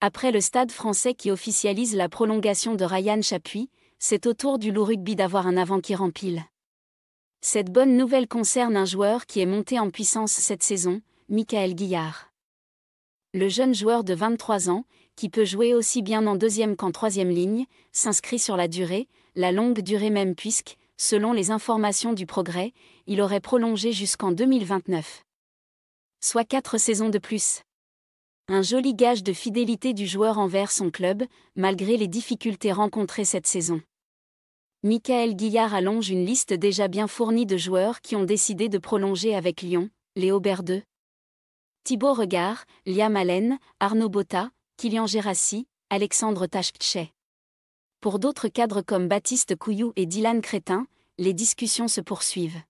Après le stade français qui officialise la prolongation de Ryan Chapuis, c'est au tour du loup rugby d'avoir un avant qui rempile. Cette bonne nouvelle concerne un joueur qui est monté en puissance cette saison, Michael Guillard. Le jeune joueur de 23 ans, qui peut jouer aussi bien en deuxième qu'en troisième ligne, s'inscrit sur la durée, la longue durée même puisque, selon les informations du progrès, il aurait prolongé jusqu'en 2029. Soit quatre saisons de plus. Un joli gage de fidélité du joueur envers son club, malgré les difficultés rencontrées cette saison. Michael Guillard allonge une liste déjà bien fournie de joueurs qui ont décidé de prolonger avec Lyon, Léo Berdeux, Thibaut Regard, Liam Allen, Arnaud Botta, Kylian Gérassi, Alexandre Tachet. Pour d'autres cadres comme Baptiste Couillou et Dylan Crétin, les discussions se poursuivent.